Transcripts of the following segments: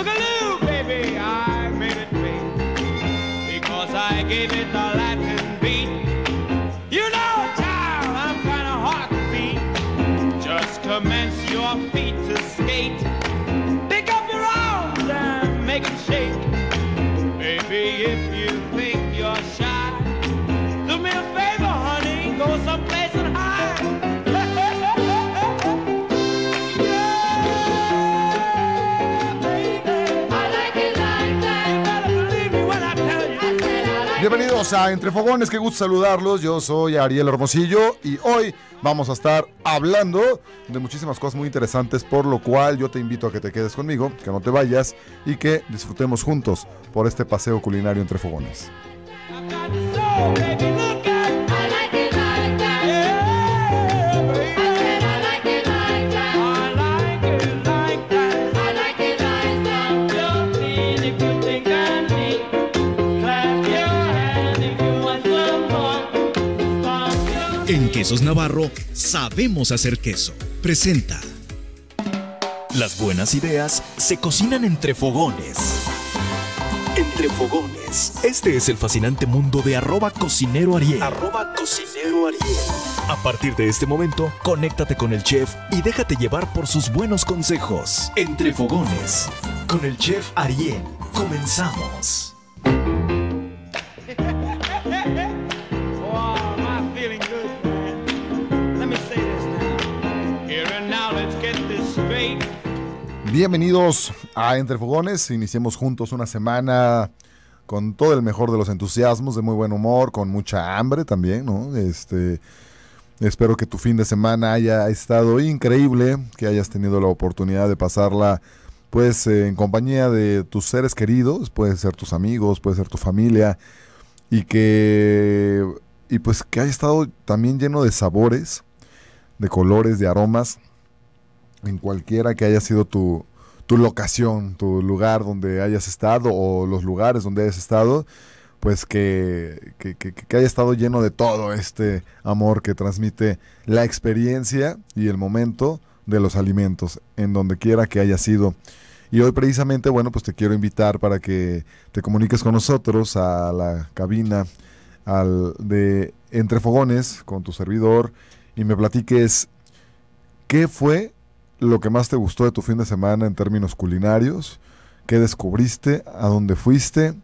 Boogaloo, baby, I made it big because I gave it the last. a Entre Fogones, qué gusto saludarlos. Yo soy Ariel Hermosillo y hoy vamos a estar hablando de muchísimas cosas muy interesantes, por lo cual yo te invito a que te quedes conmigo, que no te vayas y que disfrutemos juntos por este paseo culinario Entre Fogones. Quesos Navarro sabemos hacer queso. Presenta. Las buenas ideas se cocinan entre fogones. Entre fogones. Este es el fascinante mundo de arroba cocinero Ariel. cocinero Ariel. A partir de este momento, conéctate con el chef y déjate llevar por sus buenos consejos. Entre fogones. Con el chef Ariel. Comenzamos. Bienvenidos a Entre Fogones. Iniciemos juntos una semana con todo el mejor de los entusiasmos, de muy buen humor, con mucha hambre también, ¿no? Este, espero que tu fin de semana haya estado increíble, que hayas tenido la oportunidad de pasarla pues eh, en compañía de tus seres queridos, puede ser tus amigos, puede ser tu familia y que y pues que haya estado también lleno de sabores, de colores, de aromas en cualquiera que haya sido tu, tu locación, tu lugar donde hayas estado o los lugares donde hayas estado, pues que, haya estado lleno de todo este amor que transmite la experiencia y el momento de los alimentos, en donde quiera que haya sido. Y hoy precisamente, bueno, pues te quiero invitar para que te comuniques con nosotros a la cabina al, de Entre Fogones con tu servidor y me platiques qué fue lo que más te gustó de tu fin de semana en términos culinarios, qué descubriste, a dónde fuiste,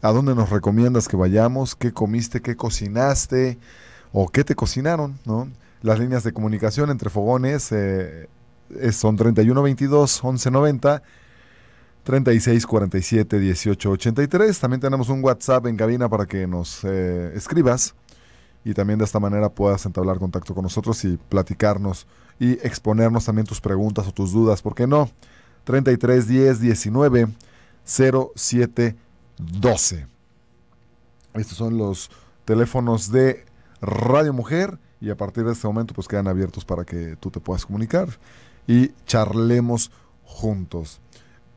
a dónde nos recomiendas que vayamos, qué comiste, qué cocinaste o qué te cocinaron, ¿no? Las líneas de comunicación entre fogones eh, son 3122 1190 3647-1883. También tenemos un WhatsApp en cabina para que nos eh, escribas y también de esta manera puedas entablar contacto con nosotros y platicarnos y exponernos también tus preguntas o tus dudas, ¿por qué no? 33 10 19 07 12. Estos son los teléfonos de Radio Mujer y a partir de este momento pues quedan abiertos para que tú te puedas comunicar y charlemos juntos.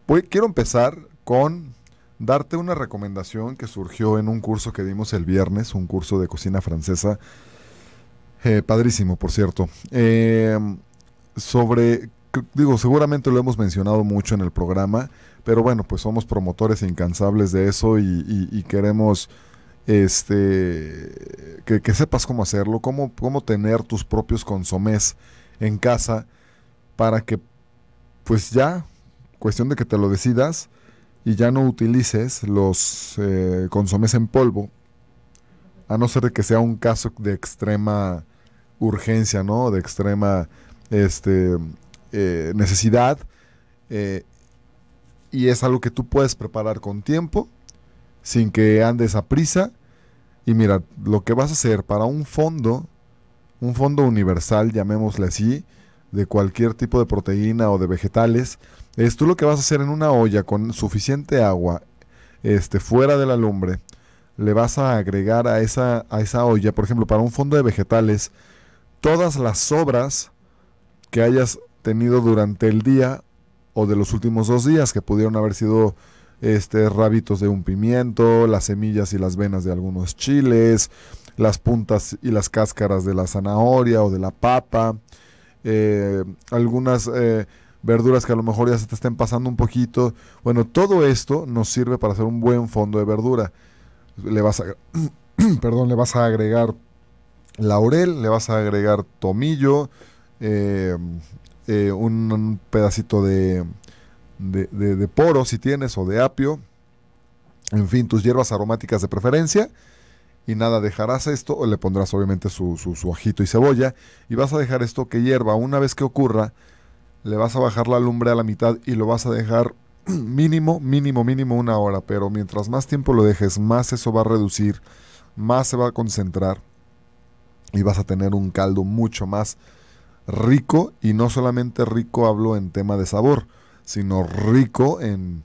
pues quiero empezar con darte una recomendación que surgió en un curso que dimos el viernes, un curso de cocina francesa, eh, padrísimo, por cierto, em, sobre, digo, seguramente lo hemos mencionado mucho en el programa, pero bueno, pues somos promotores incansables de eso y, queremos este, que, sepas cómo hacerlo, cómo, cómo tener tus propios consomés en casa para que, pues ya, cuestión de que te lo decidas, y ya no utilices los eh, en polvo, a no ser que sea un caso de extrema urgencia, ¿no? De extrema este, eh, necesidad. Eh, y es algo que tú puedes preparar con tiempo, sin que andes a prisa. Y mira, lo que vas a hacer para un fondo, un fondo universal, llamémosle así, de cualquier tipo de proteína o de vegetales, tú lo que vas a hacer en una olla con suficiente agua, este, fuera de la lumbre, le vas a agregar a esa, a esa olla, por ejemplo, para un fondo de vegetales, todas las sobras que hayas tenido durante el día o de los últimos dos días, que pudieron haber sido este, rabitos de un pimiento, las semillas y las venas de algunos chiles, las puntas y las cáscaras de la zanahoria o de la papa, eh, algunas... Eh, verduras que a lo mejor ya se te estén pasando un poquito. Bueno, todo esto nos sirve para hacer un buen fondo de verdura. Le vas a, perdón, le vas a agregar laurel, le vas a agregar tomillo, em, eh, un, pedacito de, de, de, poro si tienes o de apio, en fin, tus hierbas aromáticas de preferencia y nada, dejarás esto, o le pondrás obviamente su, su, su, ajito y cebolla, y vas a dejar esto que hierva. Una vez que ocurra, le vas a bajar la lumbre a la mitad y lo vas a dejar mínimo, mínimo, mínimo una hora, pero mientras más tiempo lo dejes, más eso va a reducir, más se va a concentrar y vas a tener un caldo mucho más rico y no solamente rico hablo en tema de sabor, sino rico en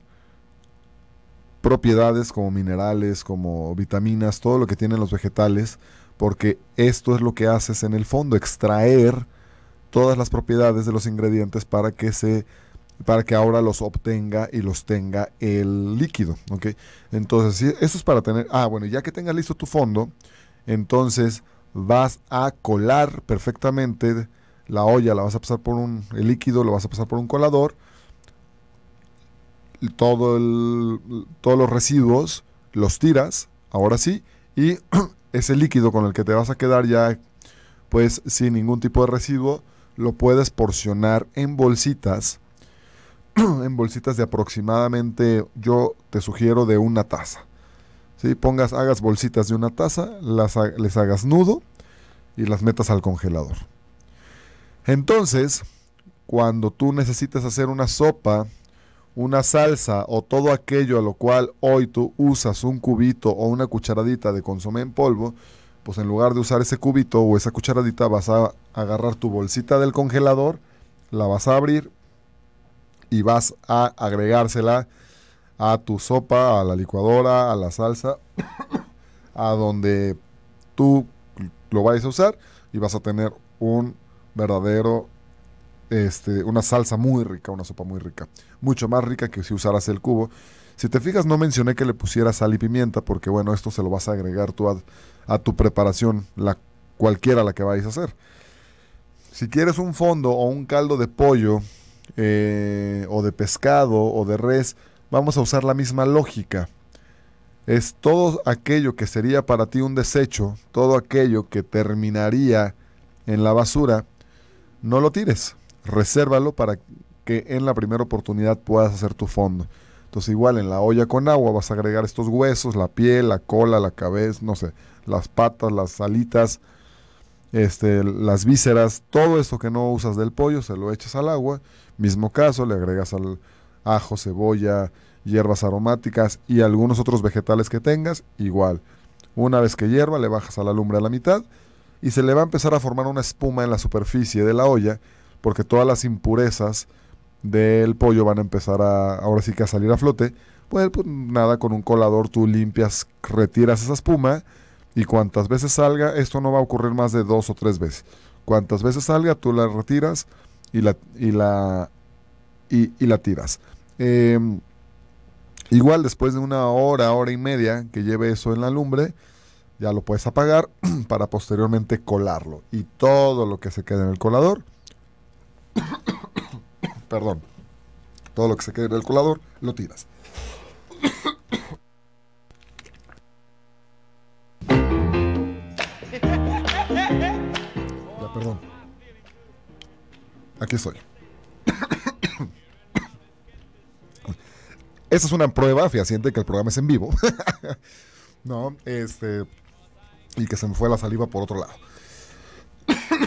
propiedades como minerales, como vitaminas, todo lo que tienen los vegetales, porque esto es lo que haces en el fondo, extraer todas las propiedades de los ingredientes para que se para que ahora los obtenga y los tenga el líquido, Entonces, eso es para tener, ah, bueno, ya que tengas listo tu fondo, entonces vas a colar perfectamente la olla, la vas a pasar por un, el líquido lo vas a pasar por un colador, todo el, todos los residuos los tiras, ahora sí, y ese líquido con el que te vas a quedar ya, pues sin ningún tipo de residuo, lo puedes porcionar en bolsitas, en bolsitas de aproximadamente, yo te sugiero de una taza. Si Pongas, hagas bolsitas de una taza, las, les hagas nudo y las metas al congelador. Entonces, cuando tú necesitas hacer una sopa, una salsa o todo aquello a lo cual hoy tú usas un cubito o una cucharadita de consomé en polvo, pues en lugar de usar ese cubito o esa cucharadita, vas a agarrar tu bolsita del congelador, la vas a abrir y vas a agregársela a tu sopa, a la licuadora, a la salsa, a donde tú lo vayas a usar y vas a tener un verdadero, este, una salsa muy rica, una sopa muy rica, mucho más rica que si usaras el cubo. Si te fijas, no mencioné que le pusieras sal y pimienta, porque bueno, esto se lo vas a agregar tú a, a tu preparación, la, cualquiera la que vayas a hacer. Si quieres un fondo o un caldo de pollo, eh, o de pescado, o de res, vamos a usar la misma lógica. Es todo aquello que sería para ti un desecho, todo aquello que terminaría en la basura, no lo tires. Resérvalo para que en la primera oportunidad puedas hacer tu fondo. Entonces igual en la olla con agua vas a agregar estos huesos, la piel, la cola, la cabeza, no sé, las patas, las alitas, este, las vísceras, todo esto que no usas del pollo se lo echas al agua. Mismo caso, le agregas al ajo, cebolla, hierbas aromáticas y algunos otros vegetales que tengas, igual. Una vez que hierva, le bajas a la lumbre a la mitad y se le va a empezar a formar una espuma en la superficie de la olla porque todas las impurezas del pollo van a empezar a, ahora sí que a salir a flote. Pues, pues, nada, con un colador tú limpias, retiras esa espuma y cuantas veces salga, esto no va a ocurrir más de dos o tres veces. Cuantas veces salga, tú la retiras y la, y la, y, la tiras. Em, igual después de una hora, hora y media que lleve eso en la lumbre, ya lo puedes apagar para posteriormente colarlo. Y todo lo que se quede en el colador perdón, todo lo que se quede en el colador, lo tiras. ya, perdón. Aquí estoy. Esta es una prueba fehaciente que el programa es en vivo. no, este. Y que se me fue la saliva por otro lado.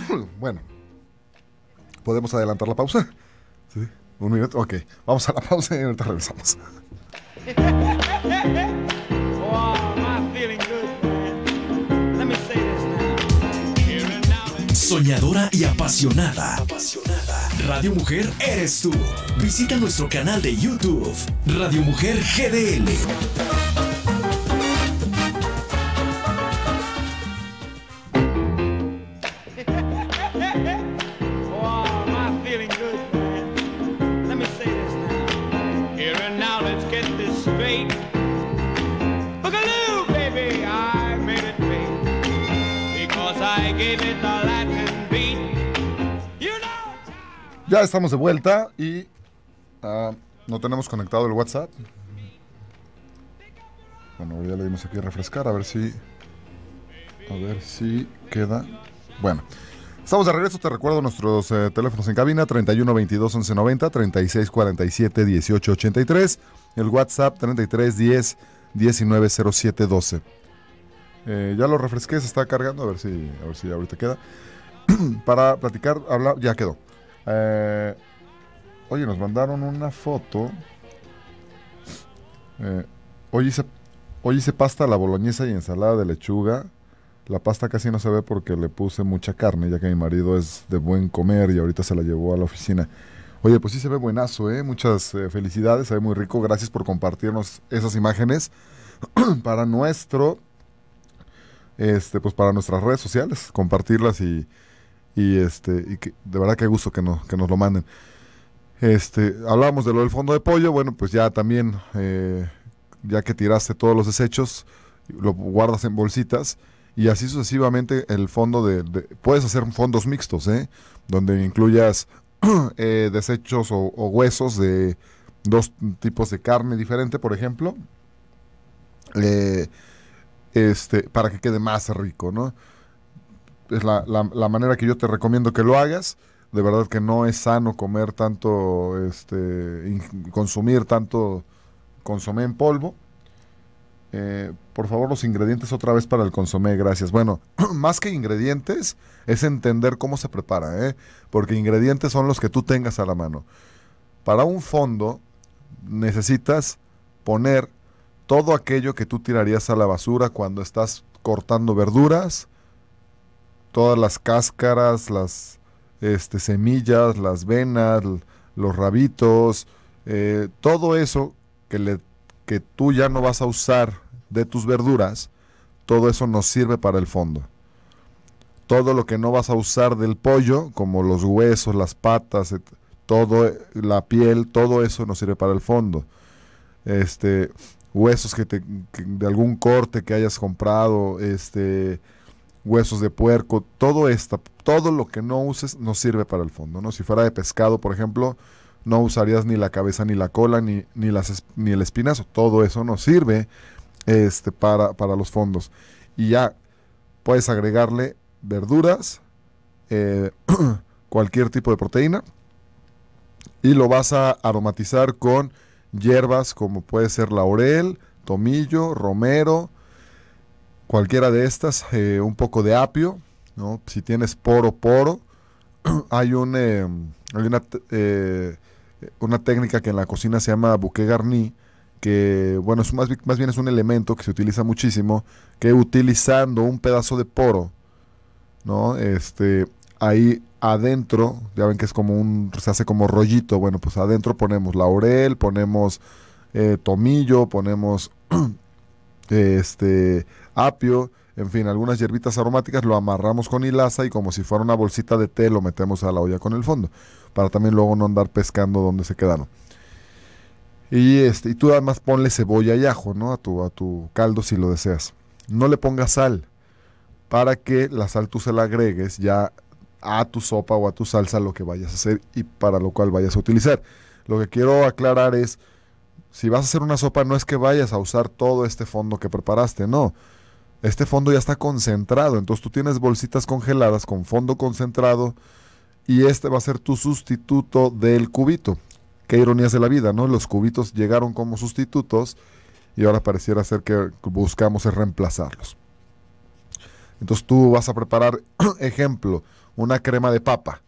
bueno, podemos adelantar la pausa. ¿Un minuto? Ok. Vamos a la pausa y ahorita regresamos. Soñadora y apasionada. apasionada. Radio Mujer eres tú. Visita nuestro canal de YouTube, Radio Mujer GDL. estamos de vuelta y ah, no tenemos conectado el WhatsApp. Bueno, ya le dimos aquí a refrescar, a ver si. A ver si queda. Bueno. Estamos de regreso, te recuerdo nuestros eh, teléfonos en cabina 31 22 11 90, 36 47 18 83, el WhatsApp 33 10 19 07 12. ya lo refresqué, se está cargando, a ver si, a ver si ahorita queda. Para platicar, hablar, ya quedó. Eh, oye, nos mandaron una foto. Eh, hoy, hice, pasta a la boloñesa y ensalada de lechuga. La pasta casi no se ve porque le puse mucha carne, ya que mi marido es de buen comer y ahorita se la llevó a la oficina. Oye, pues sí se ve buenazo, ¿eh? Muchas eh, felicidades, se ve muy rico. Gracias por compartirnos esas imágenes para nuestro, este, pues para nuestras redes sociales, compartirlas y, y este, y de verdad que gusto que, que nos lo manden. Este, hablábamos de lo del fondo de pollo, bueno, pues ya también, eh, ya que tiraste todos los desechos, lo guardas en bolsitas y así sucesivamente el fondo de, puedes hacer fondos mixtos, ¿eh? Donde incluyas eh, desechos o, huesos de dos tipos de carne diferente, por ejemplo, eh, este, para que quede más rico, ¿no? es la, manera que yo te recomiendo que lo hagas. De verdad que no es sano comer tanto, este, consumir tanto consomé en polvo. Eh, por favor, los ingredientes otra vez para el consomé, gracias. Bueno, más que ingredientes, es entender cómo se prepara, ¿eh? porque ingredientes son los que tú tengas a la mano. Para un fondo necesitas poner todo aquello que tú tirarías a la basura cuando estás cortando verduras, todas las cáscaras, las este, semillas, las venas, los rabitos, eh, todo eso que, le, que tú ya no vas a usar de tus verduras, todo eso nos sirve para el fondo. Todo lo que no vas a usar del pollo, como los huesos, las patas, todo la piel, todo eso nos sirve para el fondo. Este huesos que te de algún corte que hayas comprado, este huesos de puerco, todo esto, todo lo que no uses no sirve para el fondo, ¿no? Si fuera de pescado, por ejemplo, no usarías ni la cabeza, ni la cola, ni, ni, las, ni el espinazo, todo eso no sirve este, para, los fondos. Y ya puedes agregarle verduras, eh, cualquier tipo de proteína, y lo vas a aromatizar con hierbas como puede ser laurel, tomillo, romero, cualquiera de estas, eh, un poco de apio, ¿no? si tienes poro, poro, hay, un, eh, hay una, eh, una, técnica que en la cocina se llama bouquet garni, que bueno, es más, más bien es un elemento que se utiliza muchísimo, que utilizando un pedazo de poro, ¿no? Este, ahí adentro, ya ven que es como un, se hace como rollito, bueno, pues adentro ponemos laurel, ponemos tomillo, ponemos este, apio, en fin, algunas hierbitas aromáticas, lo amarramos con hilaza y como si fuera una bolsita de té lo metemos a la olla con el fondo, para también luego no andar pescando donde se quedaron. Y, este, y tú además ponle cebolla y ajo ¿no? a, tu, a tu caldo si lo deseas. No le pongas sal, para que la sal tú se la agregues ya a tu sopa o a tu salsa, lo que vayas a hacer y para lo cual vayas a utilizar. Lo que quiero aclarar es, si vas a hacer una sopa, no es que vayas a usar todo este fondo que preparaste, no. Este fondo ya está concentrado, entonces tú tienes bolsitas congeladas con fondo concentrado y este va a ser tu sustituto del cubito. Qué ironías de la vida, ¿no? Los cubitos llegaron como sustitutos y ahora pareciera ser que buscamos reemplazarlos. Entonces tú vas a preparar, ejemplo, una crema de papa.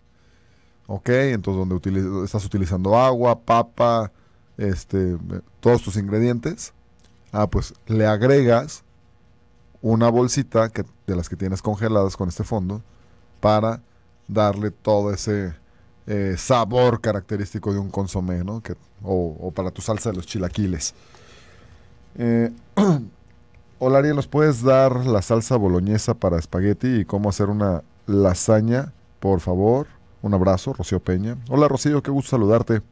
¿Ok? Entonces donde estás utilizando agua, papa, este, todos tus ingredientes. Ah, pues le agregas una bolsita de las que tienes congeladas con este fondo para darle todo ese eh, sabor característico de un consomé, ¿no? Que, o, para tu salsa de los chilaquiles. hola eh, Ariel, ¿nos puedes dar la salsa boloñesa para espagueti y cómo hacer una lasaña, por favor? Un abrazo, Rocío Peña. Hola, Rocío, qué gusto saludarte.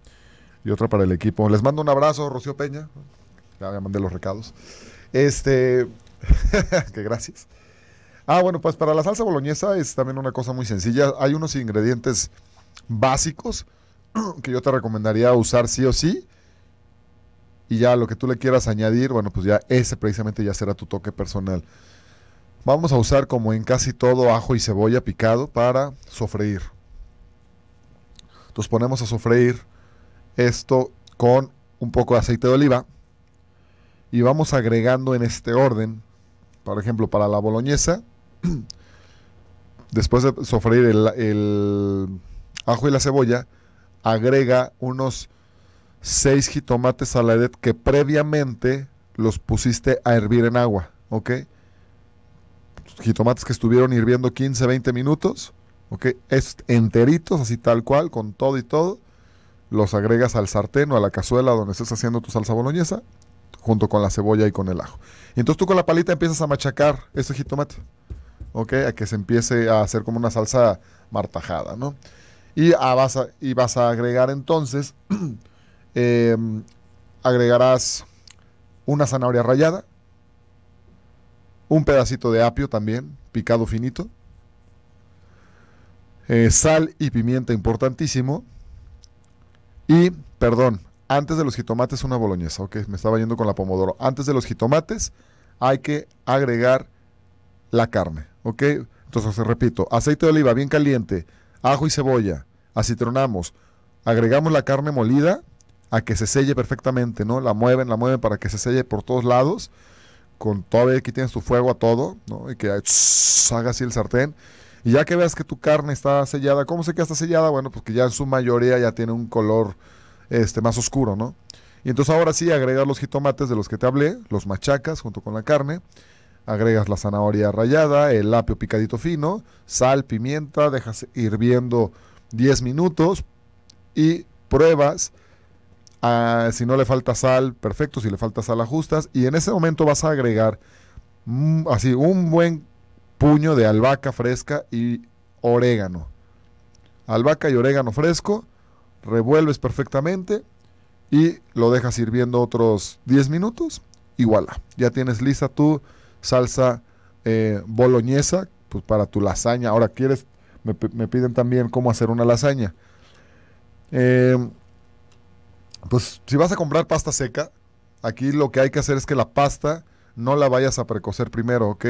Y otra para el equipo. Les mando un abrazo, Rocío Peña. Ya, me mandé los recados. Este, que gracias. Ah, bueno, pues para la salsa boloñesa es también una cosa muy sencilla. Hay unos ingredientes básicos que yo te recomendaría usar sí o sí. Y ya lo que tú le quieras añadir, bueno, pues ya ese precisamente ya será tu toque personal. Vamos a usar como en casi todo ajo y cebolla picado para sofreír. Entonces ponemos a sofreír esto con un poco de aceite de oliva y vamos agregando en este orden por ejemplo, para la boloñesa, después de sofreír el, ajo y la cebolla, agrega unos seis jitomates a la que previamente los pusiste a hervir en agua, ¿ok? Jitomates que estuvieron hirviendo 15, 20 minutos, ¿ok? enteritos, así tal cual, con todo y todo. Los agregas al sartén o a la cazuela donde estés haciendo tu salsa boloñesa junto con la cebolla y con el ajo. entonces tú con la palita empiezas a machacar este jitomate, ¿ok? A que se empiece a hacer como una salsa martajada, ¿no? Y, vas, a, agregar entonces, em, agregarás una zanahoria rallada, un pedacito de apio también, picado finito, eh, sal y pimienta importantísimo, y, perdón, antes de los jitomates una boloñesa. Ok, me estaba yendo con la pomodoro. Antes de los jitomates hay que agregar la carne. Ok, entonces repito, aceite de oliva bien caliente, ajo y cebolla, acitronamos, agregamos la carne molida a que se selle perfectamente, ¿no? La mueven, la mueven para que se selle por todos lados. Con todavía aquí tienes tu fuego a todo, ¿no? Y que haga así el sartén. Y ya que veas que tu carne está sellada, ¿cómo sé que está sellada? Bueno, pues que ya en su mayoría ya tiene un color este, más oscuro, ¿no? Y entonces ahora sí, agregas los jitomates de los que te hablé, los machacas junto con la carne, agregas la zanahoria rallada, el apio picadito fino, sal, pimienta, dejas hirviendo 10 minutos y pruebas. Ah, si no le falta sal, perfecto, si le falta sal, ajustas. Y en ese momento vas a agregar mm, así un buen puño de albahaca fresca y orégano. Albahaca y orégano fresco revuelves perfectamente y lo dejas hirviendo otros 10 minutos y voilà, ya tienes lista tu salsa eh, boloñesa pues para tu lasaña. Ahora quieres, me, piden también cómo hacer una lasaña. Eh, pues si vas a comprar pasta seca, aquí lo que hay que hacer es que la pasta no la vayas a precocer primero, ¿ok?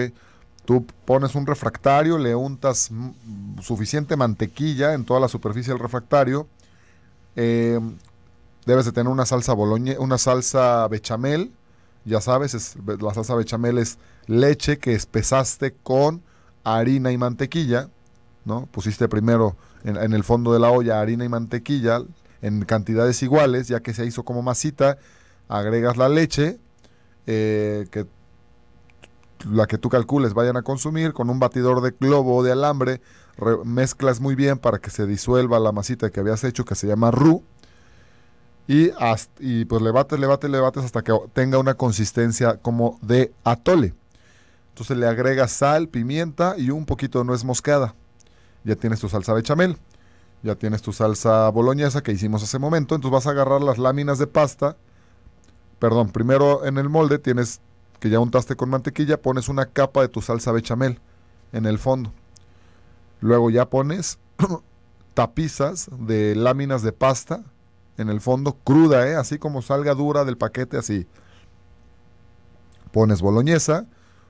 Tú pones un refractario, le untas suficiente mantequilla en toda la superficie del refractario, eh, debes de tener una salsa boloñe, una salsa bechamel. Ya sabes, la salsa bechamel es leche que espesaste con harina y mantequilla, ¿no? Pusiste primero en, el fondo de la olla harina y mantequilla en cantidades iguales, ya que se hizo como masita, agregas la leche, eh, que la que tú calcules vayan a consumir, con un batidor de globo o de alambre mezclas muy bien para que se disuelva la masita que habías hecho, que se llama roux. Y, y pues le bates, le bates, le bates hasta que tenga una consistencia como de atole. Entonces le agregas sal, pimienta y un poquito de nuez moscada. Ya tienes tu salsa bechamel, ya tienes tu salsa boloñesa que hicimos hace momento. Entonces vas a agarrar las láminas de pasta. Perdón, primero en el molde tienes que ya untaste con mantequilla, pones una capa de tu salsa bechamel en el fondo. Luego ya pones tapizas de láminas de pasta en el fondo, cruda, ¿eh? así como salga dura del paquete, así. Pones boloñesa,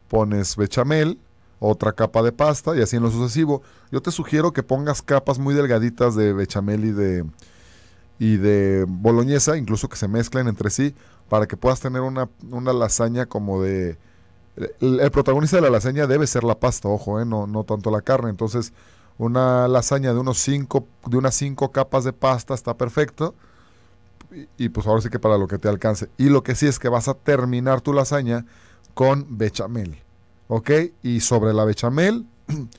pones bechamel, otra capa de pasta y así en lo sucesivo. Yo te sugiero que pongas capas muy delgaditas de bechamel y de, y de boloñesa, incluso que se mezclen entre sí, para que puedas tener una, una lasaña como de el, protagonista de la lasaña debe ser la pasta, ojo, eh, no, tanto la carne. Entonces, una lasaña de, unos cinco, de unas cinco capas de pasta está perfecto. Y, pues ahora sí que para lo que te alcance. Y lo que sí es que vas a terminar tu lasaña con bechamel. ¿Ok? Y sobre la bechamel,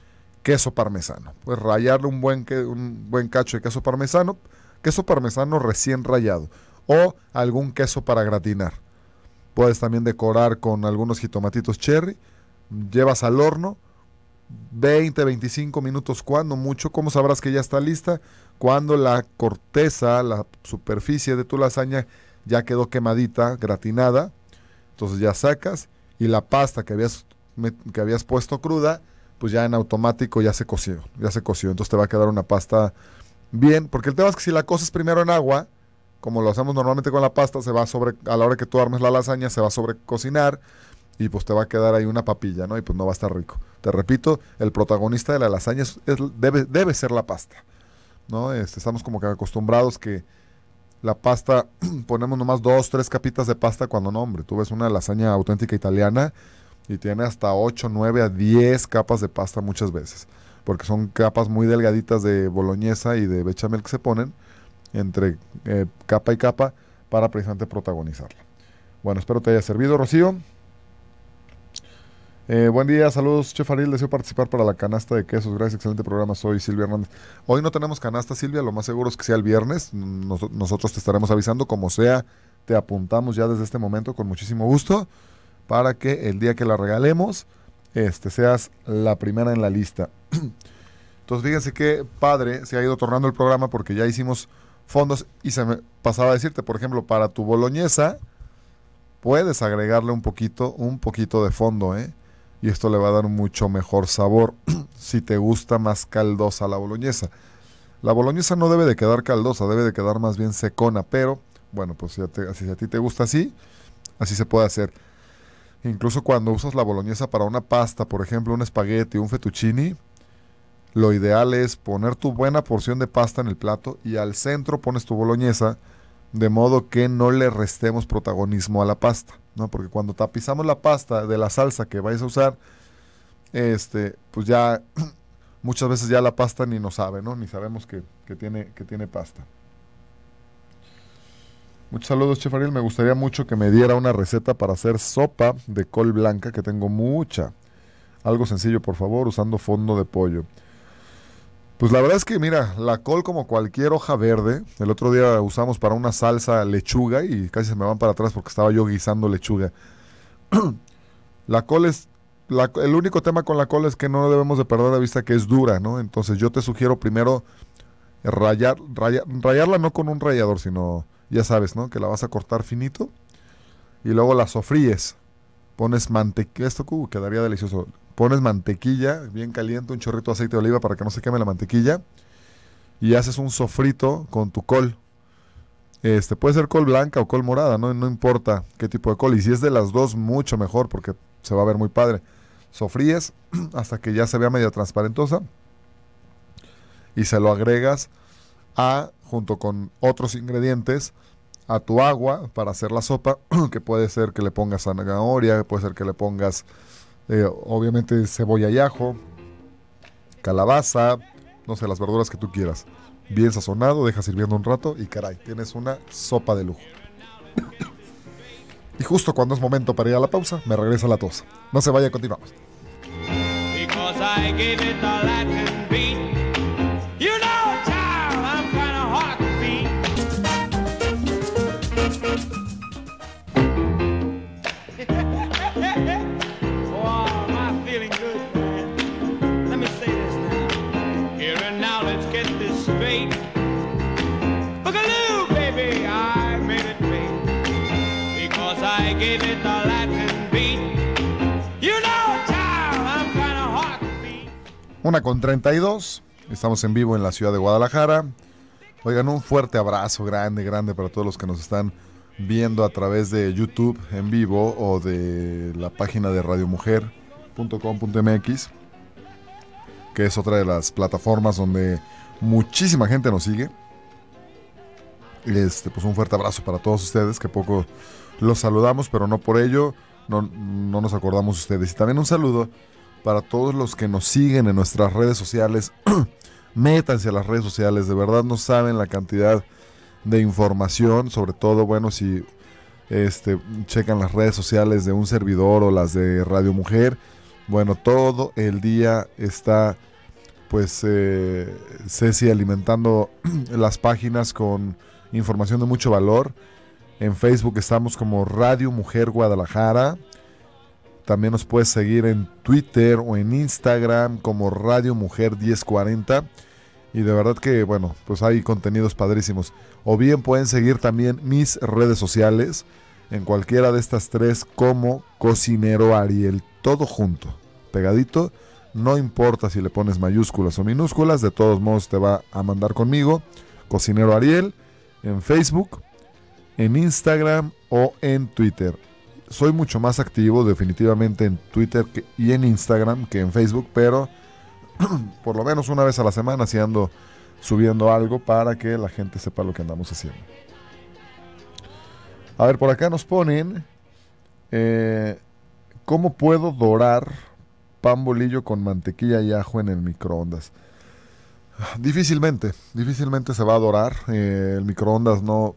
queso parmesano. Pues rayarle un buen, un buen cacho de queso parmesano. Queso parmesano recién rayado. O algún queso para gratinar. Puedes también decorar con algunos jitomatitos cherry. Llevas al horno 20, 25 minutos, cuando mucho. ¿Cómo sabrás que ya está lista? Cuando la corteza, la superficie de tu lasaña ya quedó quemadita, gratinada. Entonces ya sacas y la pasta que habías, que habías puesto cruda, pues ya en automático ya se coció, ya se coció. Entonces te va a quedar una pasta bien, porque el tema es que si la coces primero en agua, como lo hacemos normalmente con la pasta, se va sobre, a la hora que tú armes la lasaña, se va a sobrecocinar y pues te va a quedar ahí una papilla, ¿no? Y pues no va a estar rico. Te repito, el protagonista de la lasaña debe, debe, ser la pasta, ¿no? Este, estamos como que acostumbrados que la pasta, ponemos nomás dos, tres capitas de pasta cuando no, hombre. Tú ves una lasaña auténtica italiana y tiene hasta ocho, nueve a 10 capas de pasta muchas veces, porque son capas muy delgaditas de boloñesa y de bechamel que se ponen entre eh, capa y capa para precisamente protagonizarla. Bueno, espero te haya servido, Rocío. Eh, buen día, saludos, Chef Ariel. Deseo participar para la canasta de quesos. Gracias, excelente programa. Soy Silvia Hernández. Hoy no tenemos canasta, Silvia. Lo más seguro es que sea el viernes. nosotros te estaremos avisando. Como sea, te apuntamos ya desde este momento con muchísimo gusto para que el día que la regalemos este, seas la primera en la lista. Entonces, fíjense qué padre se ha ido tornando el programa porque ya hicimos fondos. Y se me pasaba a decirte, por ejemplo, para tu boloñesa, puedes agregarle un poquito, un poquito de fondo, ¿eh? Y esto le va a dar mucho mejor sabor si te gusta más caldosa la boloñesa. La boloñesa no debe de quedar caldosa, debe de quedar más bien secona, pero bueno, pues si a, ti te gusta así, así se puede hacer. Incluso cuando usas la boloñesa para una pasta, por ejemplo, un espagueti, un fettuccini, lo ideal es poner tu buena porción de pasta en el plato y al centro pones tu boloñesa, de modo que no le restemos protagonismo a la pasta, ¿no? Porque cuando tapizamos la pasta de la salsa que vais a usar, este, pues ya muchas veces ya la pasta ni nos sabe, ¿no? Ni sabemos que, tiene, que tiene pasta. Muchos saludos, Chef Ariel. Me gustaría mucho que me diera una receta para hacer sopa de col blanca, que tengo mucha. Algo sencillo, por favor, usando fondo de pollo. Pues la verdad es que, mira, la col como cualquier hoja verde, el otro día usamos para una salsa lechuga y casi se me van para atrás porque estaba yo guisando lechuga. la col es, el único tema con la col es que no debemos de perder de vista que es dura, ¿no? Entonces yo te sugiero primero rayar, rayarla no con un rallador, sino, ya sabes, ¿no? Que la vas a cortar finito y luego la sofríes pones mantequilla, esto quedaría delicioso. Pones mantequilla bien caliente, un chorrito de aceite de oliva para que no se queme la mantequilla y haces un sofrito con tu col. Este, puede ser col blanca o col morada, ¿no? no importa qué tipo de col. Y si es de las dos, mucho mejor porque se va a ver muy padre. Sofríes hasta que ya se vea media transparentosa y se lo agregas a, junto con otros ingredientes, a tu agua para hacer la sopa, que puede ser que le pongas zanahoria, puede ser que le pongas eh, obviamente cebolla y ajo, calabaza, no sé, las verduras que tú quieras. Bien sazonado, deja sirviendo un rato y caray, tienes una sopa de lujo. y justo cuando es momento para ir a la pausa, me regresa la tos. No se vaya, continuamos. Una con 32. Estamos en vivo en la ciudad de Guadalajara. Oigan, un fuerte abrazo grande, grande para todos los que nos están viendo a través de YouTube en vivo o de la página de radiomujer.com.mx, que es otra de las plataformas donde muchísima gente nos sigue. Este, pues un fuerte abrazo para todos ustedes, que poco los saludamos, pero no por ello, no, no nos acordamos ustedes. Y también un saludo para todos los que nos siguen en nuestras redes sociales. Métanse a las redes sociales, de verdad no saben la cantidad de información, sobre todo, bueno, si este, checan las redes sociales de un servidor o las de Radio Mujer. Bueno, todo el día está pues eh, Ceci alimentando las páginas con información de mucho valor. En Facebook estamos como Radio Mujer Guadalajara. También nos puedes seguir en Twitter o en Instagram como Radio Mujer 1040. Y de verdad que, bueno, pues hay contenidos padrísimos. O bien pueden seguir también mis redes sociales en cualquiera de estas tres como Cocinero Ariel. Todo junto, pegadito. No importa si le pones mayúsculas o minúsculas, de todos modos te va a mandar conmigo. Cocinero Ariel en Facebook, en Instagram o en Twitter soy mucho más activo definitivamente en Twitter y en Instagram que en Facebook, pero por lo menos una vez a la semana si ando subiendo algo para que la gente sepa lo que andamos haciendo. A ver, por acá nos ponen, eh, ¿cómo puedo dorar pan bolillo con mantequilla y ajo en el microondas? Difícilmente, difícilmente se va a dorar. Eh, el microondas no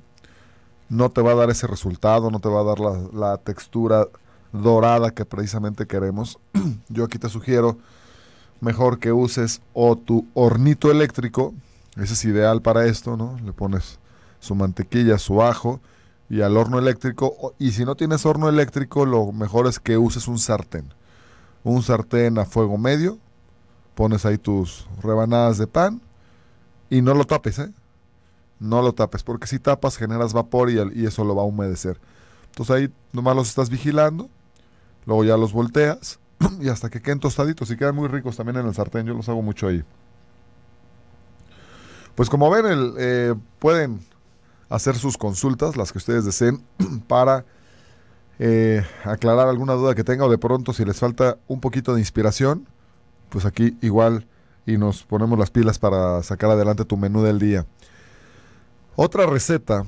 no te va a dar ese resultado, no te va a dar la, textura dorada que precisamente queremos. Yo aquí te sugiero mejor que uses o tu hornito eléctrico, ese es ideal para esto, ¿no? Le pones su mantequilla, su ajo y al horno eléctrico. Y si no tienes horno eléctrico, lo mejor es que uses un sartén. Un sartén a fuego medio, pones ahí tus rebanadas de pan y no lo tapes, ¿eh? no lo tapes, porque si tapas generas vapor y, y eso lo va a humedecer. Entonces ahí nomás los estás vigilando, luego ya los volteas y hasta que queden tostaditos y quedan muy ricos también en el sartén, yo los hago mucho ahí. Pues como ven, eh, pueden hacer sus consultas, las que ustedes deseen, para eh, aclarar alguna duda que tenga o de pronto si les falta un poquito de inspiración, pues aquí igual y nos ponemos las pilas para sacar adelante tu menú del día. Otra receta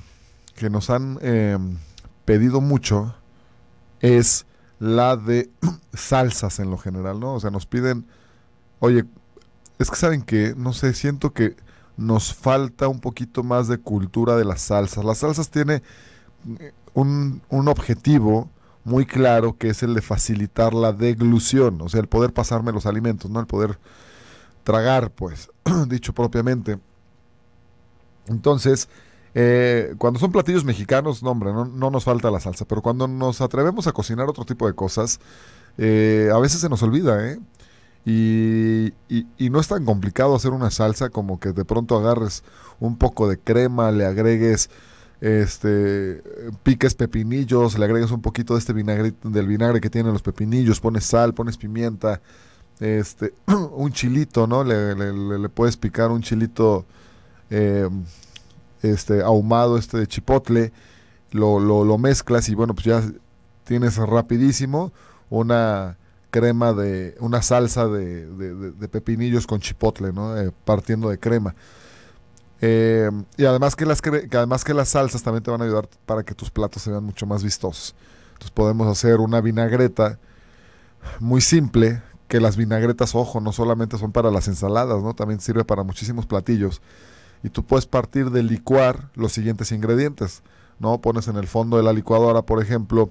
que nos han em, pedido mucho es la de salsas en lo general, ¿no? O sea, nos piden, oye, es que saben que, no sé, siento que nos falta un poquito más de cultura de las salsas. Las salsas tiene mm, un, un objetivo muy claro que es el de facilitar la deglución, o sea, el poder pasarme los alimentos, ¿no? El poder tragar, pues, dicho propiamente. Entonces, eh, cuando son platillos mexicanos, no, hombre, no, nos falta la salsa, pero cuando nos atrevemos a cocinar otro tipo de cosas, eh, a veces se nos olvida, ¿eh? Y, no es tan complicado hacer una salsa como que de pronto agarres un poco de crema, le agregues, este, piques pepinillos, le agregues un poquito de este vinagre, del vinagre que tienen los pepinillos, pones sal, pones pimienta, este, un chilito, ¿no? Le, le puedes picar un chilito eh, este ahumado este de chipotle, lo, mezclas y bueno, pues ya tienes rapidísimo una crema de, una salsa de, pepinillos con chipotle, ¿no? Eh, partiendo de crema. Eh, y además que, las además que las salsas también te van a ayudar para que tus platos se vean mucho más vistosos. Entonces podemos hacer una vinagreta muy simple, que las vinagretas, ojo, no solamente son para las ensaladas, ¿no? También sirve para muchísimos platillos y tú puedes partir de licuar los siguientes ingredientes. ¿no? Pones en el fondo de la licuadora, por ejemplo,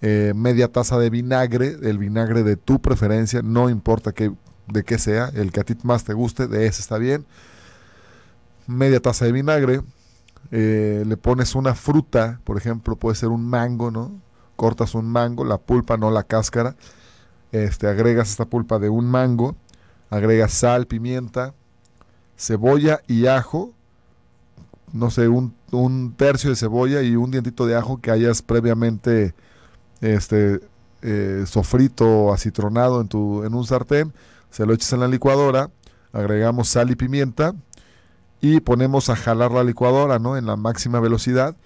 eh, media taza de vinagre, el vinagre de tu preferencia, no importa qué de qué sea, el que a ti más te guste, de ese está bien. Media taza de vinagre, eh, le pones una fruta, por ejemplo, puede ser un mango, ¿no? Cortas un mango, la pulpa, no la cáscara. Este, agregas esta pulpa de un mango, agregas sal, pimienta, cebolla y ajo, no sé, un, tercio de cebolla y un dientito de ajo que hayas previamente este, eh, sofrito o acitronado en, tu, en un sartén, se lo echas en la licuadora, agregamos sal y pimienta y ponemos a jalar la licuadora ¿no? en la máxima velocidad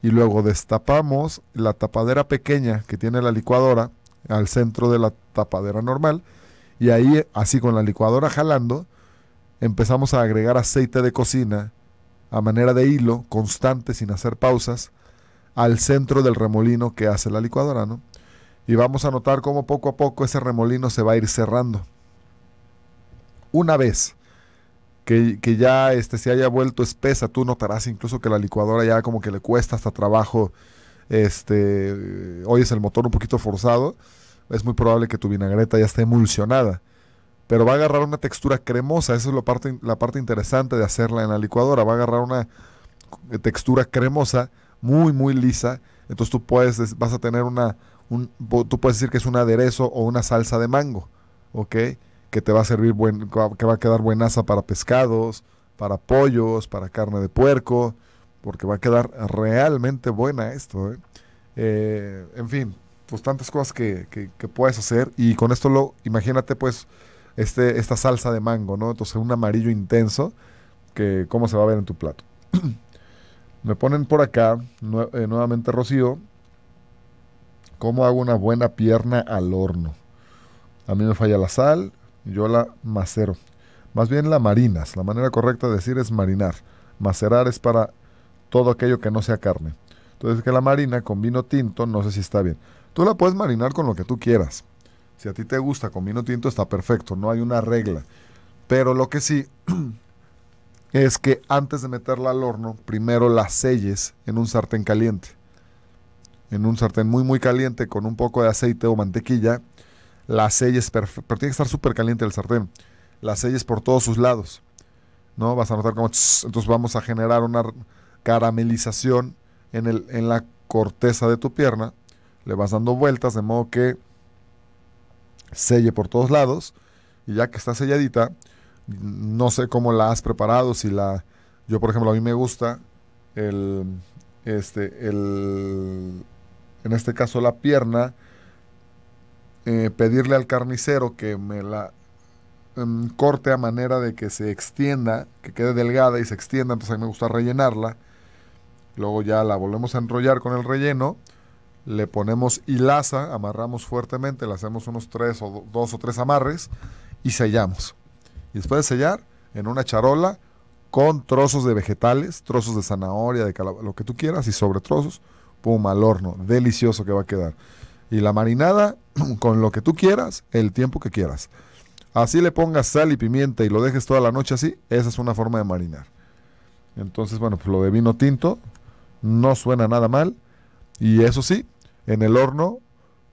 y luego destapamos la tapadera pequeña que tiene la licuadora al centro de la tapadera normal y ahí así con la licuadora jalando empezamos a agregar aceite de cocina a manera de hilo, constante, sin hacer pausas, al centro del remolino que hace la licuadora, ¿no? Y vamos a notar cómo poco a poco ese remolino se va a ir cerrando. Una vez que, ya este, se haya vuelto espesa, tú notarás incluso que la licuadora ya como que le cuesta hasta trabajo, este, hoy es el motor un poquito forzado, es muy probable que tu vinagreta ya esté emulsionada pero va a agarrar una textura cremosa, esa es la parte, la parte interesante de hacerla en la licuadora, va a agarrar una textura cremosa, muy, muy lisa, entonces tú puedes, vas a tener una, un, tú puedes decir que es un aderezo o una salsa de mango, ¿ok? Que te va a servir, buen, que va a quedar buenaza para pescados, para pollos, para carne de puerco, porque va a quedar realmente buena esto, ¿eh? Eh, en fin, pues tantas cosas que, que, puedes hacer y con esto lo, imagínate pues este, esta salsa de mango, ¿no? Entonces un amarillo intenso que cómo se va a ver en tu plato. Me ponen por acá, eh, nuevamente Rocío, cómo hago una buena pierna al horno. A mí me falla la sal, yo la macero. Más bien la marinas. La manera correcta de decir es marinar. Macerar es para todo aquello que no sea carne. Entonces que la marina con vino tinto, no sé si está bien. Tú la puedes marinar con lo que tú quieras. Si a ti te gusta con vino tinto está perfecto, no hay una regla. Pero lo que sí es que antes de meterla al horno, primero la selles en un sartén caliente. En un sartén muy muy caliente con un poco de aceite o mantequilla, la selles, pero tiene que estar súper caliente el sartén. La selles por todos sus lados. ¿No? Vas a notar como entonces vamos a generar una caramelización en, el, en la corteza de tu pierna. Le vas dando vueltas de modo que selle por todos lados y ya que está selladita, no sé cómo la has preparado, si la... Yo, por ejemplo, a mí me gusta el... Este, el en este caso la pierna, eh, pedirle al carnicero que me la em, corte a manera de que se extienda, que quede delgada y se extienda, entonces a mí me gusta rellenarla. Luego ya la volvemos a enrollar con el relleno le ponemos hilaza, amarramos fuertemente, le hacemos unos tres o dos o tres amarres y sellamos. Y después de sellar, en una charola con trozos de vegetales, trozos de zanahoria, de calabaza, lo que tú quieras y sobre trozos, pum, al horno, delicioso que va a quedar. Y la marinada con lo que tú quieras, el tiempo que quieras. Así le pongas sal y pimienta y lo dejes toda la noche así, esa es una forma de marinar. Entonces, bueno, pues lo de vino tinto no suena nada mal. Y eso sí, en el horno,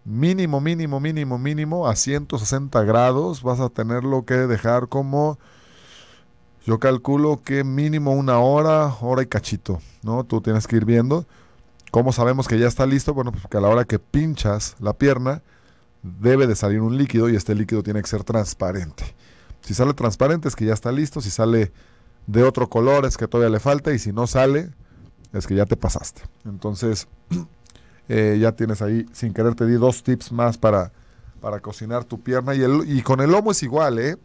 mínimo, mínimo, mínimo, mínimo, a 160 grados, vas a tenerlo que dejar como, yo calculo que mínimo una hora, hora y cachito, ¿no? Tú tienes que ir viendo. ¿Cómo sabemos que ya está listo? Bueno, pues porque a la hora que pinchas la pierna, debe de salir un líquido y este líquido tiene que ser transparente. Si sale transparente es que ya está listo, si sale de otro color es que todavía le falta y si no sale es que ya te pasaste. Entonces, Eh, ya tienes ahí, sin querer te di dos tips más para, para cocinar tu pierna. Y, el, y con el lomo es igual, ¿eh?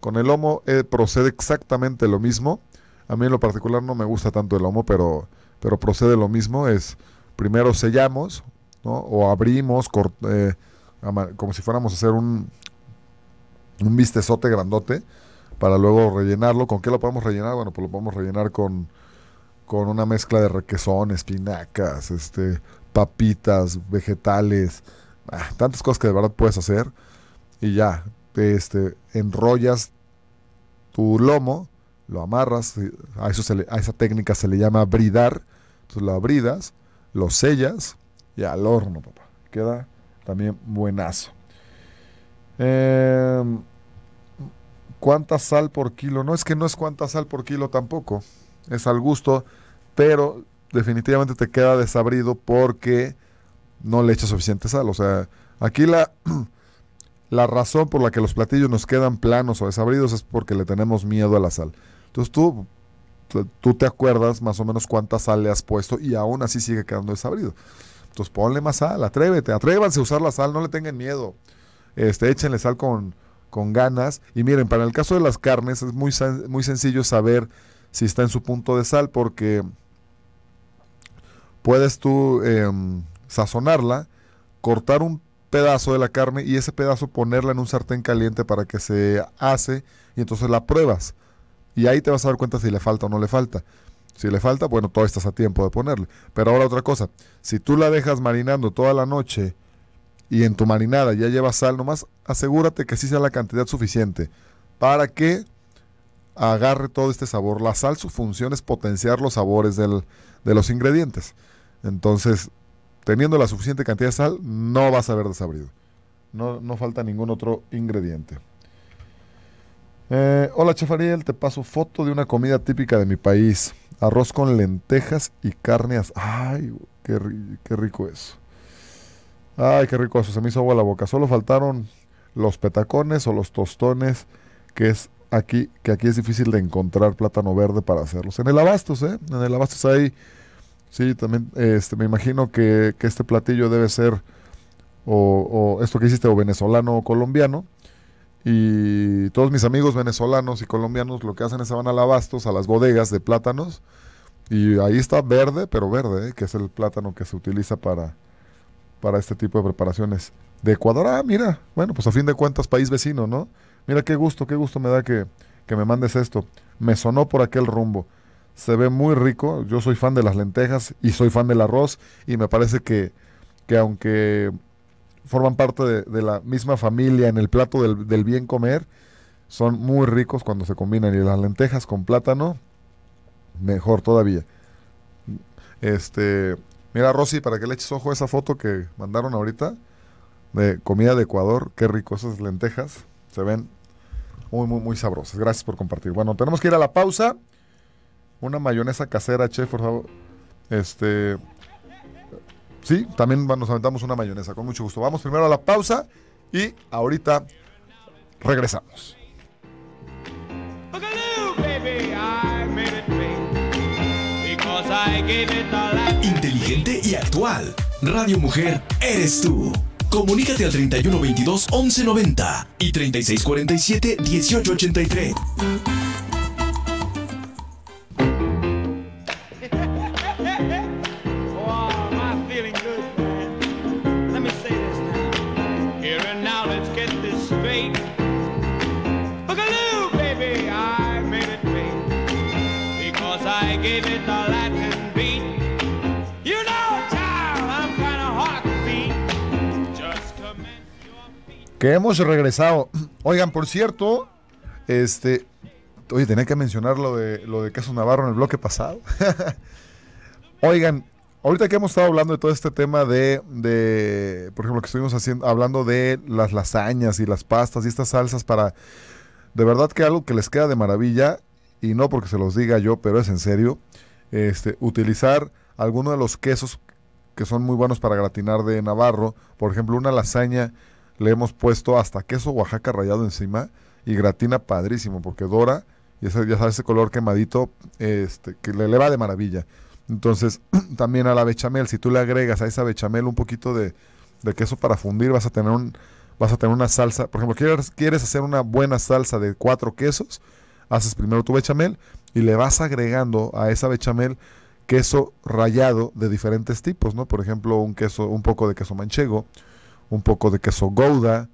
Con el lomo eh, procede exactamente lo mismo. A mí en lo particular no me gusta tanto el lomo, pero, pero procede lo mismo. Es primero sellamos, ¿no? O abrimos, eh, como si fuéramos a hacer un, un vistezote grandote para luego rellenarlo. ¿Con qué lo podemos rellenar? Bueno, pues lo podemos rellenar con, con una mezcla de requesón, espinacas, este, papitas, vegetales, ah, tantas cosas que de verdad puedes hacer. Y ya, este, enrollas tu lomo, lo amarras, eh, a, eso se le, a esa técnica se le llama bridar. Entonces lo abridas, lo sellas y al horno, papá. Queda también buenazo. Em, ¿Cuánta sal por kilo? No es que no es cuánta sal por kilo tampoco. Es al gusto, pero definitivamente te queda desabrido porque no le echas suficiente sal. O sea, aquí la, la razón por la que los platillos nos quedan planos o desabridos es porque le tenemos miedo a la sal. Entonces tú, tú te acuerdas más o menos cuánta sal le has puesto y aún así sigue quedando desabrido. Entonces ponle más sal, atrévete, atrévanse a usar la sal, no le tengan miedo. Este, échenle sal con, con ganas. Y miren, para el caso de las carnes es muy, muy sencillo saber si está en su punto de sal porque puedes tú em, sazonarla, cortar un pedazo de la carne y ese pedazo ponerla en un sartén caliente para que se hace y entonces la pruebas. Y ahí te vas a dar cuenta si le falta o no le falta. Si le falta, bueno, todo estás a tiempo de ponerle. Pero ahora otra cosa, si tú la dejas marinando toda la noche y en tu marinada ya llevas sal nomás, asegúrate que sí sea la cantidad suficiente para que agarre todo este sabor. La sal, su función es potenciar los sabores de los ingredientes. Entonces, teniendo la suficiente cantidad de sal, no vas a ver desabrido. No, falta ningún otro ingrediente. Eh, hola, chef Ariel, te paso foto de una comida típica de mi país. Arroz con lentejas y carnes. Ay, qué, rico eso. Ay, qué rico eso. Se me hizo agua la boca. Solo faltaron los petacones o los tostones, que es aquí, que aquí es difícil de encontrar plátano verde para hacerlos. En el abastos, ¿eh? En el abastos hay Sí, también este, me imagino que, este platillo debe ser o, esto que hiciste o venezolano o colombiano. Y todos mis amigos venezolanos y colombianos lo que hacen es se van a lavastos, a las bodegas de plátanos. Y ahí está verde, pero verde, ¿eh? que es el plátano que se utiliza para, para este tipo de preparaciones. De Ecuador, ah, mira, bueno, pues a fin de cuentas, país vecino, ¿no? Mira qué gusto, qué gusto me da que me mandes esto. Me sonó por aquel rumbo se ve muy rico. Yo soy fan de las lentejas y soy fan del arroz y me parece que, aunque forman parte de, la misma familia en el plato del, bien comer, son muy ricos cuando se combinan y las lentejas con plátano, mejor todavía. Este, mira Rosy, para que le eches ojo a esa foto que mandaron ahorita de comida de Ecuador, qué rico esas lentejas, se ven muy muy muy sabrosas. Gracias por compartir. Bueno, tenemos que ir a la pausa una mayonesa casera, chef, por favor. Este. Sí, también nos aventamos una mayonesa, con mucho gusto. Vamos primero a la pausa y ahorita regresamos. Inteligente y actual. Radio Mujer eres tú. Comunícate al 3122 1190 y 3647 1883. hemos regresado. Oigan, por cierto, este, oye, tenía que mencionar lo de, lo de queso Navarro en el bloque pasado. Oigan, ahorita que hemos estado hablando de todo este tema de, de por ejemplo, que estuvimos haciendo, hablando de las lasañas y las pastas y estas salsas para, de verdad que algo que les queda de maravilla, y no porque se los diga yo, pero es en serio, este, utilizar alguno de los quesos que son muy buenos para gratinar de Navarro, por ejemplo, una lasaña le hemos puesto hasta queso Oaxaca rallado encima y gratina padrísimo, porque dora y ese, ya sabes, ese color quemadito este, que le, va de maravilla. Entonces, también a la bechamel, si tú le agregas a esa bechamel un poquito de, queso para fundir, vas a tener un, vas a tener una salsa. Por ejemplo, quieres, quieres hacer una buena salsa de cuatro quesos, haces primero tu bechamel y le vas agregando a esa bechamel queso rallado de diferentes tipos, ¿no? Por ejemplo, un queso, un poco de queso manchego, un poco de queso Gouda,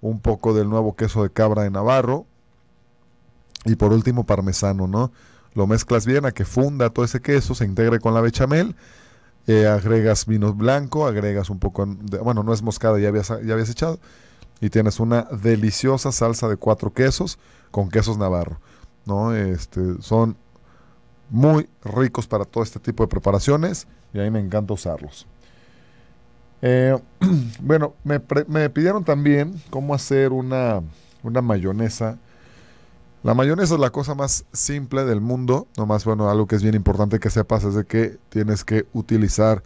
un poco del nuevo queso de cabra de Navarro y por último parmesano, ¿no? Lo mezclas bien a que funda todo ese queso, se integre con la bechamel, eh, agregas vino blanco, agregas un poco, de, bueno, no es moscada, ya habías, ya habías echado, y tienes una deliciosa salsa de cuatro quesos con quesos navarro, ¿no? Este, son muy ricos para todo este tipo de preparaciones y a mí me encanta usarlos. Eh, bueno, me, pidieron también cómo hacer una, mayonesa. La mayonesa es la cosa más simple del mundo. Nomás, bueno, algo que es bien importante que sepas es de que tienes que utilizar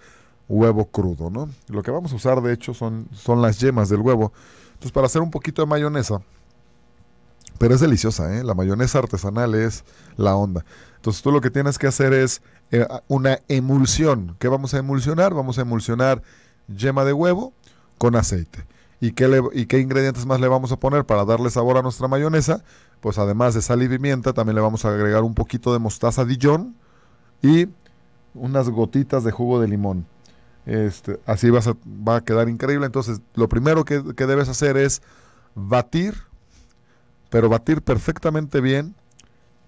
huevo crudo, ¿no? Lo que vamos a usar, de hecho, son, son las yemas del huevo. Entonces, para hacer un poquito de mayonesa, pero es deliciosa, ¿eh? La mayonesa artesanal es la onda. Entonces tú lo que tienes que hacer es eh, una emulsión. ¿Qué vamos a emulsionar? Vamos a emulsionar yema de huevo con aceite. ¿Y qué, ¿Y qué ingredientes más le vamos a poner para darle sabor a nuestra mayonesa? Pues además de sal y pimienta, también le vamos a agregar un poquito de mostaza Dijon y unas gotitas de jugo de limón. Este, así vas va a quedar increíble. Entonces, lo primero que debes hacer es batir, pero batir perfectamente bien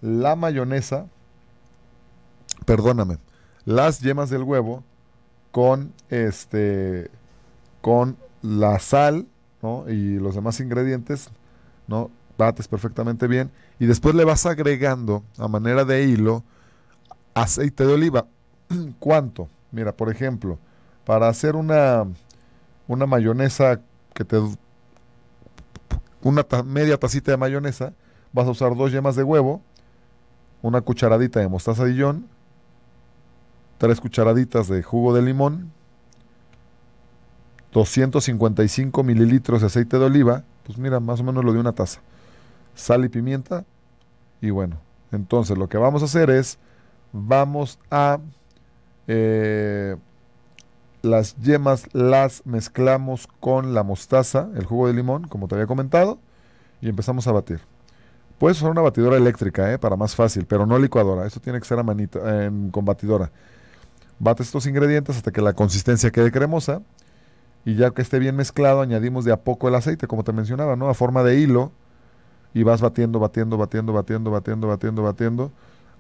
la mayonesa, perdóname, las yemas del huevo con este con la sal y los demás ingredientes, ¿no? Bates perfectamente bien. Y después le vas agregando, a manera de hilo, aceite de oliva. ¿Cuánto? Mira, por ejemplo, para hacer una, una mayonesa que te... Una media tacita de mayonesa, vas a usar dos yemas de huevo, una cucharadita de mostaza de Dijon, 3 cucharaditas de jugo de limón, 255 mililitros de aceite de oliva, pues mira, más o menos lo de una taza, sal y pimienta, y bueno, entonces lo que vamos a hacer es, vamos a eh, las yemas las mezclamos con la mostaza, el jugo de limón, como te había comentado, y empezamos a batir. Puedes usar una batidora eléctrica, eh, para más fácil, pero no licuadora. Esto tiene que ser a manita, con batidora. Bate estos ingredientes hasta que la consistencia quede cremosa y ya que esté bien mezclado añadimos de a poco el aceite, como te mencionaba, ¿no? A forma de hilo y vas batiendo, batiendo, batiendo, batiendo, batiendo, batiendo, batiendo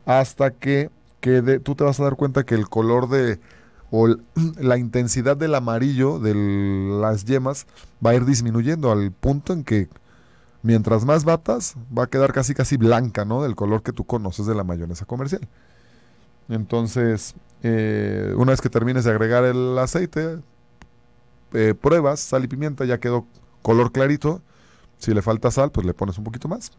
hasta que quede, tú te vas a dar cuenta que el color de o la intensidad del amarillo de las yemas va a ir disminuyendo al punto en que mientras más batas va a quedar casi casi blanca, ¿no? Del color que tú conoces de la mayonesa comercial. Entonces, eh, una vez que termines de agregar el aceite, eh, pruebas sal y pimienta, ya quedó color clarito. Si le falta sal, pues le pones un poquito más.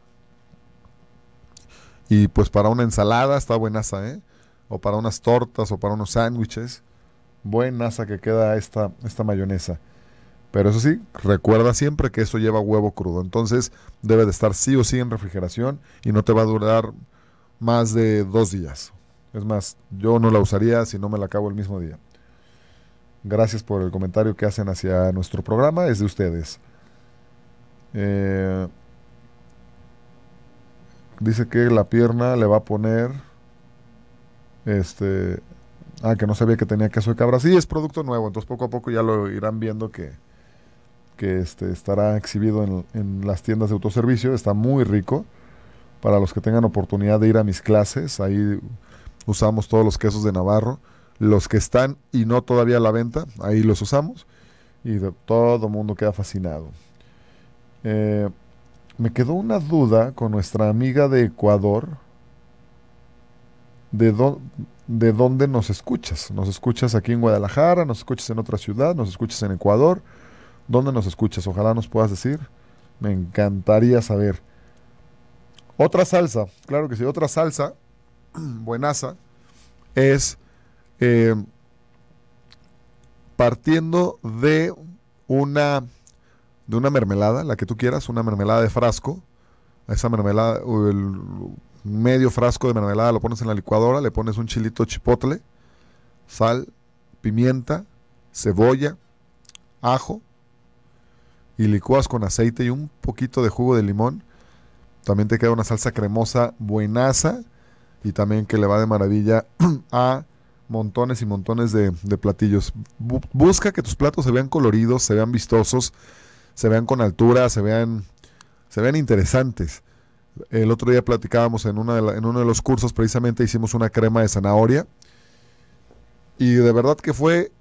Y pues para una ensalada está buenaza, ¿eh? O para unas tortas o para unos sándwiches. Buenaza que queda esta, esta mayonesa. Pero eso sí, recuerda siempre que eso lleva huevo crudo. Entonces debe de estar sí o sí en refrigeración y no te va a durar más de dos días. Es más, yo no la usaría si no me la acabo el mismo día. Gracias por el comentario que hacen hacia nuestro programa, es de ustedes. Eh, dice que la pierna le va a poner este ah que no sabía que tenía queso de cabra sí es producto nuevo entonces poco a poco ya lo irán viendo que que este estará exhibido en, en, las tiendas de autoservicio está muy rico para los que tengan oportunidad de ir a mis clases ahí usamos todos los quesos de Navarro, los que están y no todavía a la venta, ahí los usamos y todo el mundo queda fascinado. Eh, me quedó una duda con nuestra amiga de Ecuador. De, ¿De dónde nos escuchas? ¿Nos escuchas aquí en Guadalajara? ¿Nos escuchas en otra ciudad? ¿Nos escuchas en Ecuador? ¿Dónde nos escuchas? Ojalá nos puedas decir. Me encantaría saber. Otra salsa, claro que sí, otra salsa buenaza, es eh, partiendo de una, de una mermelada, la que tú quieras, una mermelada de frasco, esa mermelada, el medio frasco de mermelada lo pones en la licuadora, le pones un chilito chipotle, sal, pimienta, cebolla, ajo y licuas con aceite y un poquito de jugo de limón. También te queda una salsa cremosa buenaza y también que le va de maravilla a montones y montones de, platillos. busca que tus platos se vean coloridos, se vean vistosos, se vean con altura, se vean, se vean interesantes. El otro día platicábamos en, una en uno de los cursos, precisamente hicimos una crema de zanahoria. Y de verdad que fue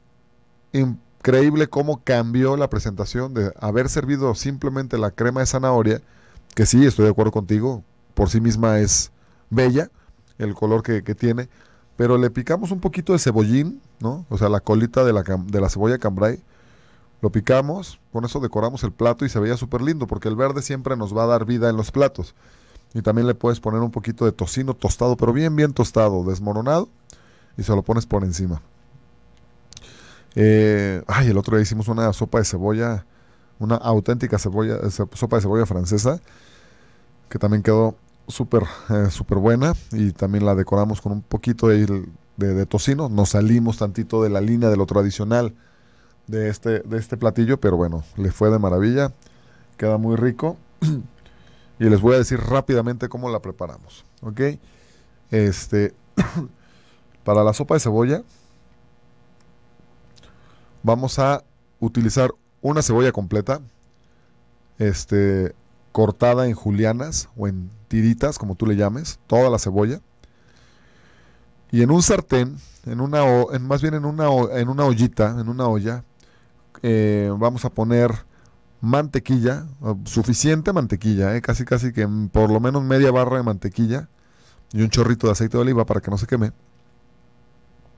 increíble cómo cambió la presentación de haber servido simplemente la crema de zanahoria, que sí, estoy de acuerdo contigo, por sí misma es bella, el color que, tiene. Pero le picamos un poquito de cebollín, ¿no? O sea, la colita de la, de la cebolla cambray Lo picamos, con eso decoramos el plato y se veía súper lindo, porque el verde siempre nos va a dar vida en los platos. Y también le puedes poner un poquito de tocino tostado, pero bien, bien tostado, desmoronado, y se lo pones por encima. Eh, ay, el otro día hicimos una sopa de cebolla, una auténtica cebolla, eh, sopa de cebolla francesa, que también quedó eh, súper buena y también la decoramos con un poquito de, tocino. Nos salimos tantito de la línea de lo tradicional de este, de este platillo, pero bueno, le fue de maravilla. Queda muy rico. y les voy a decir rápidamente cómo la preparamos. ¿Ok? Este, para la sopa de cebolla vamos a utilizar una cebolla completa. Este, cortada en julianas o en tiritas, como tú le llames, toda la cebolla. Y en un sartén, en una o, en, más bien en una, en una ollita, en una olla, eh, vamos a poner mantequilla, suficiente mantequilla, eh, casi casi que por lo menos media barra de mantequilla y un chorrito de aceite de oliva para que no se queme.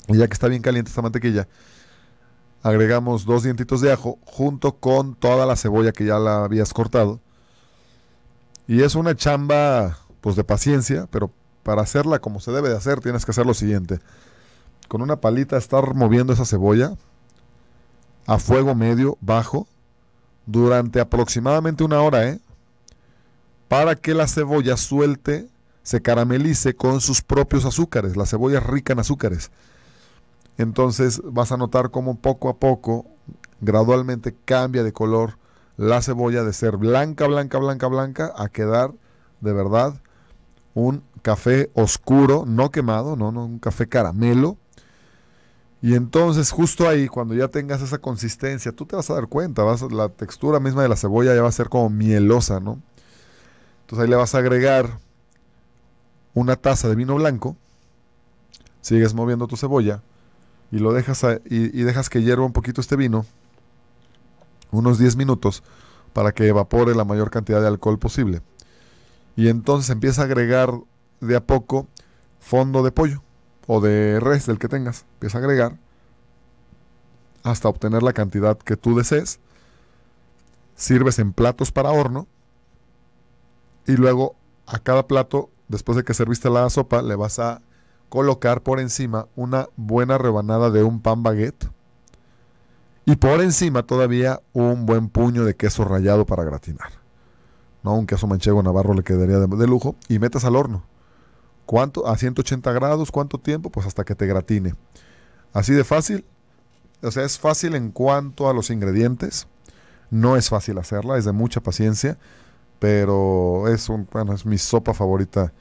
Y ya que está bien caliente esta mantequilla, agregamos dos dientitos de ajo junto con toda la cebolla que ya la habías cortado y es una chamba, pues de paciencia, pero para hacerla como se debe de hacer, tienes que hacer lo siguiente. Con una palita estar moviendo esa cebolla a fuego medio, bajo, durante aproximadamente una hora, ¿eh? Para que la cebolla suelte, se caramelice con sus propios azúcares. La cebolla es rica en azúcares. Entonces vas a notar cómo poco a poco, gradualmente cambia de color la cebolla de ser blanca, blanca, blanca, blanca, a quedar de verdad un café oscuro, no quemado, no, un café caramelo. Y entonces justo ahí, cuando ya tengas esa consistencia, tú te vas a dar cuenta, vas, la textura misma de la cebolla ya va a ser como mielosa, ¿no? Entonces ahí le vas a agregar una taza de vino blanco, sigues moviendo tu cebolla y lo dejas y dejas que hierva un poquito este vino unos 10 minutos para que evapore la mayor cantidad de alcohol posible. Y entonces empieza a agregar de a poco fondo de pollo o de res, del que tengas. Empieza a agregar hasta obtener la cantidad que tú desees. Sirves en platos para horno. Y luego a cada plato, después de que serviste la sopa, le vas a colocar por encima una buena rebanada de un pan baguette y por encima todavía un buen puño de queso rallado para gratinar. No, un queso manchego navarro le quedaría de, lujo. Y metes al horno. ¿Cuánto? A 180 grados, ¿cuánto tiempo? Pues hasta que te gratine. Así de fácil. O sea, es fácil en cuanto a los ingredientes. No es fácil hacerla, es de mucha paciencia. Pero es, es mi sopa favorita.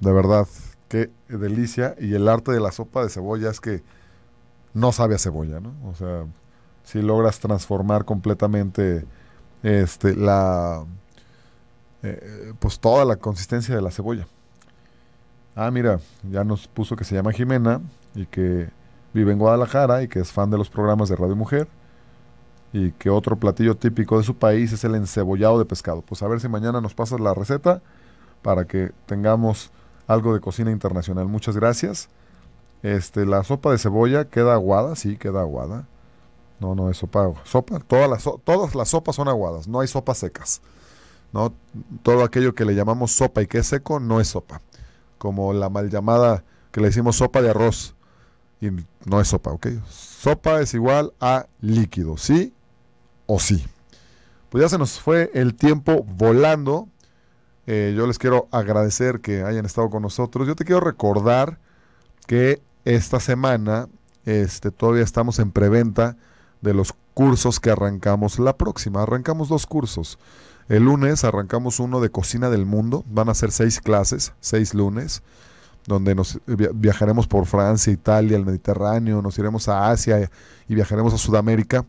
De verdad, qué delicia. Y el arte de la sopa de cebolla es que no sabe a cebolla, ¿no? O sea, si logras transformar completamente este, la, eh, pues toda la consistencia de la cebolla. Ah, mira, ya nos puso que se llama Jimena y que vive en Guadalajara y que es fan de los programas de Radio Mujer y que otro platillo típico de su país es el encebollado de pescado. Pues a ver si mañana nos pasas la receta para que tengamos algo de cocina internacional. Muchas gracias. Este, la sopa de cebolla queda aguada, sí, queda aguada. No, no es sopa Sopa, todas las, todas las sopas son aguadas, no hay sopas secas. ¿no? Todo aquello que le llamamos sopa y que es seco no es sopa. Como la mal llamada que le decimos sopa de arroz y no es sopa, ¿ok? Sopa es igual a líquido, ¿sí o sí? Pues ya se nos fue el tiempo volando. Eh, yo les quiero agradecer que hayan estado con nosotros. Yo te quiero recordar que esta semana este, todavía estamos en preventa de los cursos que arrancamos la próxima. Arrancamos dos cursos. El lunes arrancamos uno de Cocina del Mundo. Van a ser seis clases, seis lunes, donde nos viajaremos por Francia, Italia, el Mediterráneo, nos iremos a Asia y viajaremos a Sudamérica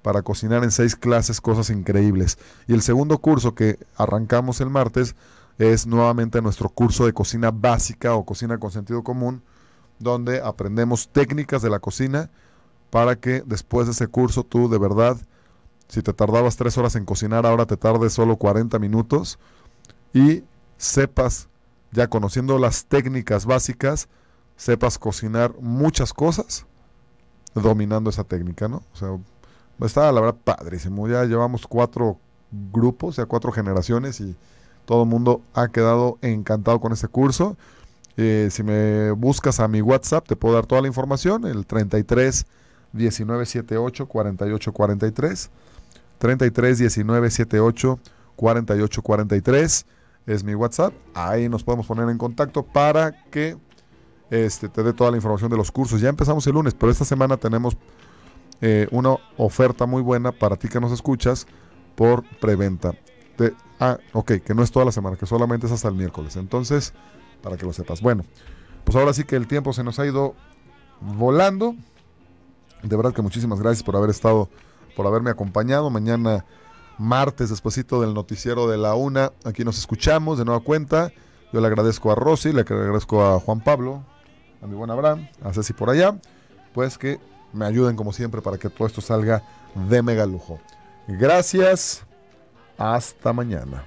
para cocinar en seis clases cosas increíbles. Y el segundo curso que arrancamos el martes es nuevamente nuestro curso de cocina básica o cocina con sentido común, donde aprendemos técnicas de la cocina para que después de ese curso tú de verdad, si te tardabas tres horas en cocinar, ahora te tardes solo 40 minutos y sepas, ya conociendo las técnicas básicas, sepas cocinar muchas cosas dominando esa técnica, ¿no? O sea, está la verdad padrísimo. Ya llevamos cuatro grupos, ya cuatro generaciones y todo el mundo ha quedado encantado con ese curso. Eh, si me buscas a mi WhatsApp, te puedo dar toda la información, el 33 1978 43 33 19 78 48 43 es mi WhatsApp. Ahí nos podemos poner en contacto para que este, te dé toda la información de los cursos. Ya empezamos el lunes, pero esta semana tenemos eh, una oferta muy buena para ti que nos escuchas por preventa. ah, ok, que no es toda la semana, que solamente es hasta el miércoles. Entonces, para que lo sepas. Bueno, pues ahora sí que el tiempo se nos ha ido volando. De verdad que muchísimas gracias por haber estado, por haberme acompañado. Mañana, martes, despuesito del noticiero de la una, aquí nos escuchamos de nueva cuenta. Yo le agradezco a Rosy, le agradezco a Juan Pablo, a mi buen Abraham, a Ceci por allá, pues que me ayuden como siempre para que todo esto salga de mega lujo. Gracias, hasta mañana.